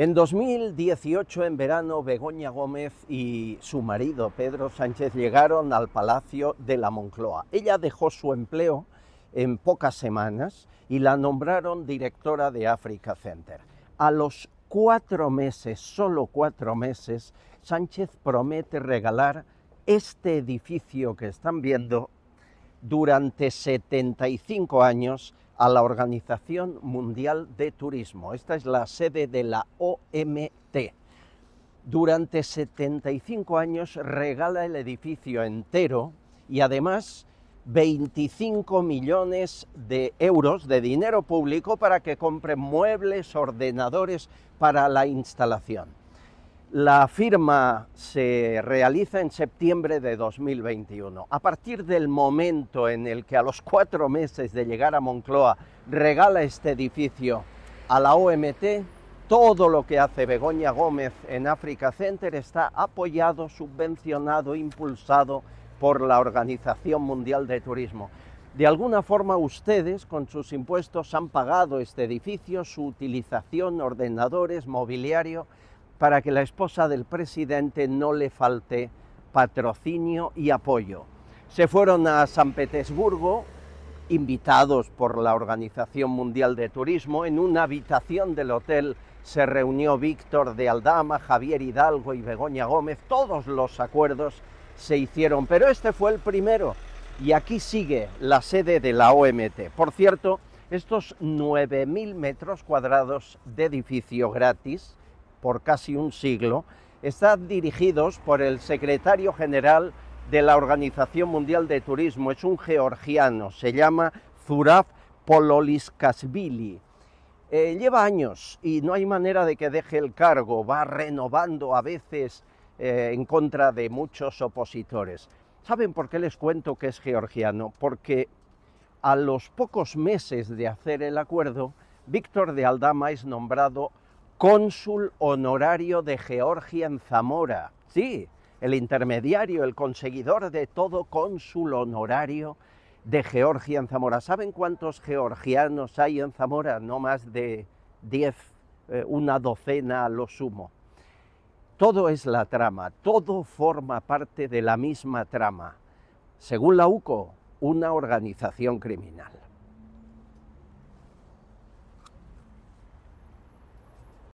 En 2018, en verano, Begoña Gómez y su marido, Pedro Sánchez, llegaron al Palacio de la Moncloa. Ella dejó su empleo en pocas semanas y la nombraron directora de Africa Center. A los cuatro meses, solo cuatro meses, Sánchez promete regalar este edificio que están viendo durante 75 años a la Organización Mundial de Turismo. Esta es la sede de la OMT. Durante 75 años regala el edificio entero y además 25 millones de euros de dinero público para que compre muebles, ordenadores para la instalación. La firma se realiza en septiembre de 2021. A partir del momento en el que a los cuatro meses de llegar a Moncloa regala este edificio a la OMT, todo lo que hace Begoña Gómez en Africa Center está apoyado, subvencionado, impulsado por la Organización Mundial de Turismo. De alguna forma ustedes con sus impuestos han pagado este edificio, su utilización, ordenadores, mobiliario, para que la esposa del presidente no le falte patrocinio y apoyo. Se fueron a San Petersburgo, invitados por la Organización Mundial de Turismo, en una habitación del hotel se reunió Víctor de Aldama, Javier Hidalgo y Begoña Gómez, todos los acuerdos se hicieron, pero este fue el primero y aquí sigue la sede de la OMT. Por cierto, estos 9.000 metros cuadrados de edificio gratis por casi un siglo, están dirigidos por el secretario general de la Organización Mundial de Turismo. Es un georgiano, se llama Zuraf Pololiskasvili. Eh, lleva años y no hay manera de que deje el cargo, va renovando a veces eh, en contra de muchos opositores. ¿Saben por qué les cuento que es georgiano? Porque a los pocos meses de hacer el acuerdo, Víctor de Aldama es nombrado cónsul honorario de Georgia en Zamora. Sí, el intermediario, el conseguidor de todo cónsul honorario de Georgia en Zamora. ¿Saben cuántos georgianos hay en Zamora? No más de diez, eh, una docena a lo sumo. Todo es la trama, todo forma parte de la misma trama, según la UCO, una organización criminal.